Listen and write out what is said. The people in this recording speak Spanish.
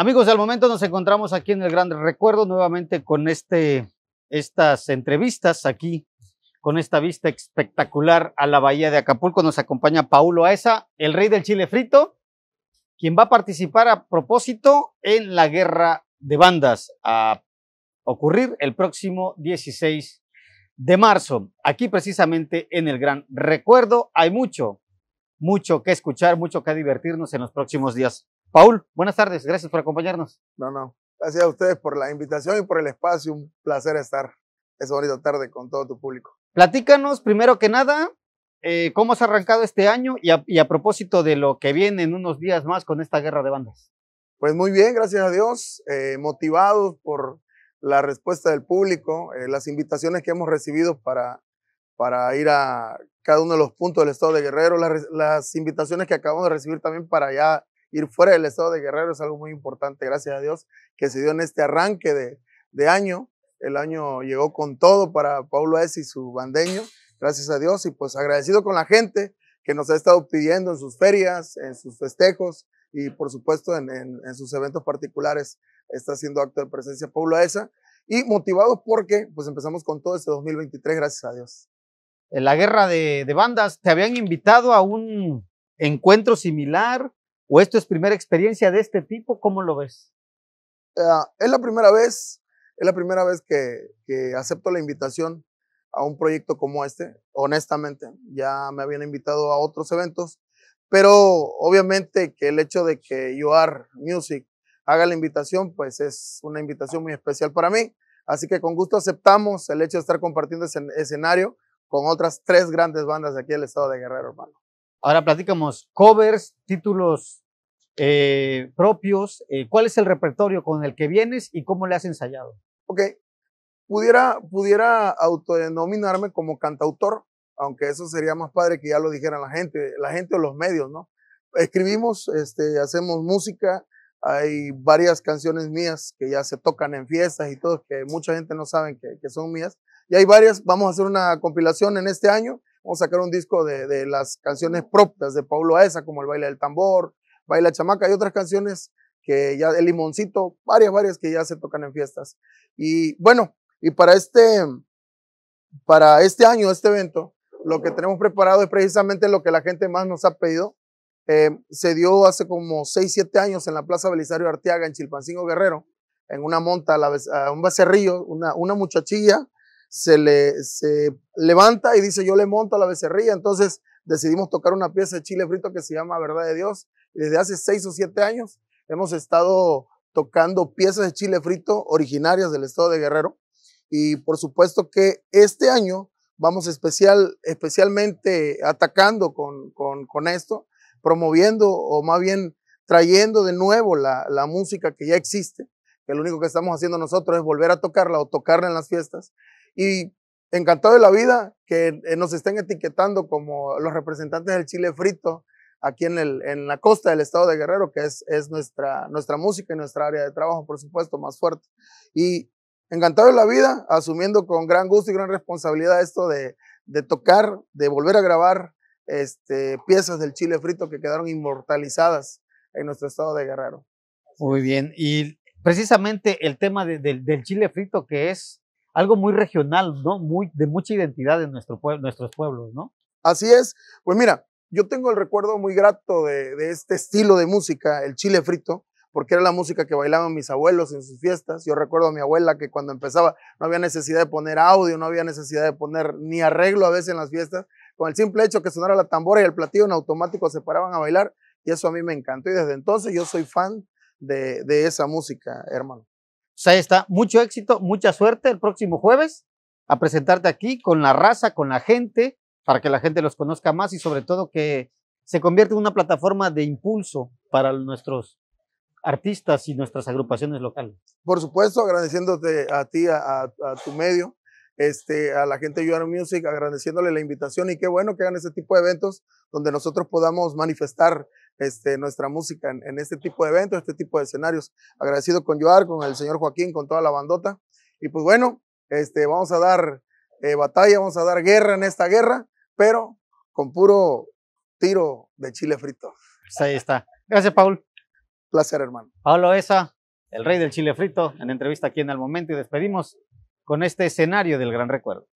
Amigos, al momento nos encontramos aquí en el Gran Recuerdo nuevamente con este, estas entrevistas aquí, con esta vista espectacular a la bahía de Acapulco. Nos acompaña Paulo Aesa, el rey del chile frito, quien va a participar a propósito en la guerra de bandas a ocurrir el próximo 16 de marzo, aquí precisamente en el Gran Recuerdo. Hay mucho, mucho que escuchar, mucho que divertirnos en los próximos días. Paul, buenas tardes, gracias por acompañarnos. No, no, gracias a ustedes por la invitación y por el espacio, un placer estar esa bonita tarde con todo tu público. Platícanos, primero que nada, eh, cómo cómo ha arrancado este año y a, propósito de lo que viene en unos días más con esta guerra de bandas. Pues muy bien, gracias a Dios, eh, motivados por la respuesta del público, eh, las invitaciones que hemos recibido para, para ir a cada uno de los puntos del estado de Guerrero, las, las invitaciones que acabamos de recibir también para allá ir fuera del estado de Guerrero es algo muy importante, gracias a Dios, que se dio en este arranque de, año. El año llegó con todo para Paulo Es y su bandeño, gracias a Dios, y pues agradecido con la gente que nos ha estado pidiendo en sus ferias, en sus festejos y por supuesto en, sus eventos particulares está haciendo acto de presencia Paulo esa y motivado porque pues empezamos con todo este 2023, gracias a Dios. En la guerra de bandas, ¿te habían invitado a un encuentro similar? ¿O esto es primera experiencia de este tipo? ¿Cómo lo ves? Ah, es la primera vez, es la primera vez que, acepto la invitación a un proyecto como este, honestamente. Ya me habían invitado a otros eventos, pero obviamente que el hecho de que You Music haga la invitación, pues es una invitación muy especial para mí. Así que con gusto aceptamos el hecho de estar compartiendo ese escenario con otras tres grandes bandas de aquí del estado de Guerrero, hermano. Ahora platicamos covers, títulos eh, propios. Eh, ¿Cuál es el repertorio con el que vienes y cómo le has ensayado? Ok. Pudiera, pudiera autodenominarme como cantautor, aunque eso sería más padre que ya lo dijeran la gente, la gente o los medios, ¿no? Escribimos, este, hacemos música, hay varias canciones mías que ya se tocan en fiestas y todo, que mucha gente no sabe que, que son mías. Y hay varias, vamos a hacer una compilación en este año Vamos a sacar un disco de, las canciones propias de Pablo Aesa, como el baile del tambor, baila chamaca y otras canciones que ya, el limoncito, varias, varias que ya se tocan en fiestas. Y bueno, y para este, para este año, este evento, lo que tenemos preparado es precisamente lo que la gente más nos ha pedido. Eh, se dio hace como 6, 7 años en la Plaza Belisario Arteaga, en Chilpancingo Guerrero, en una monta, un becerrillo, una, una muchachilla se le levanta y dice, yo le monto a la becerrilla. Entonces decidimos tocar una pieza de chile frito que se llama Verdad de Dios. desde hace seis o siete años hemos estado tocando piezas de chile frito originarias del estado de Guerrero. Y por supuesto que este año vamos especial, especialmente atacando con, esto, promoviendo o más bien trayendo de nuevo la, la música que ya existe, que lo único que estamos haciendo nosotros es volver a tocarla o tocarla en las fiestas y encantado de la vida que eh, nos estén etiquetando como los representantes del chile frito aquí en, el, en la costa del estado de Guerrero, que es, es nuestra, nuestra música y nuestra área de trabajo, por supuesto, más fuerte. Y encantado de la vida, asumiendo con gran gusto y gran responsabilidad esto de, de tocar, de volver a grabar este, piezas del chile frito que quedaron inmortalizadas en nuestro estado de Guerrero. Muy bien, y precisamente el tema del chile frito que es algo muy regional, ¿no? Muy, de mucha identidad en nuestro nuestros pueblos, ¿no? Así es. Pues mira, yo tengo el recuerdo muy grato de, este estilo de música, el chile frito, porque era la música que bailaban mis abuelos en sus fiestas. Yo recuerdo a mi abuela que cuando empezaba no había necesidad de poner audio, no había necesidad de poner ni arreglo a veces en las fiestas. Con el simple hecho que sonara la tambora y el platillo en automático se paraban a bailar y eso a mí me encantó y desde entonces yo soy fan de esa música, hermano. Pues ahí está. Mucho éxito, mucha suerte el próximo jueves a presentarte aquí con la raza, con la gente, para que la gente los conozca más y sobre todo que se convierta en una plataforma de impulso para nuestros artistas y nuestras agrupaciones locales. Por supuesto, agradeciéndote a ti, a, tu medio, este, a la gente de You Music, agradeciéndole la invitación y qué bueno que hagan ese tipo de eventos donde nosotros podamos manifestar este, nuestra música en, este tipo de eventos, este tipo de escenarios. Agradecido con Yoar, con el señor Joaquín, con toda la bandota. Y pues bueno, este, vamos a dar eh, batalla, vamos a dar guerra en esta guerra, pero con puro tiro de chile frito. Pues ahí está. Gracias, Paul. Placer, hermano. Pablo Esa, el rey del chile frito, en entrevista aquí en El Momento y despedimos con este escenario del gran recuerdo.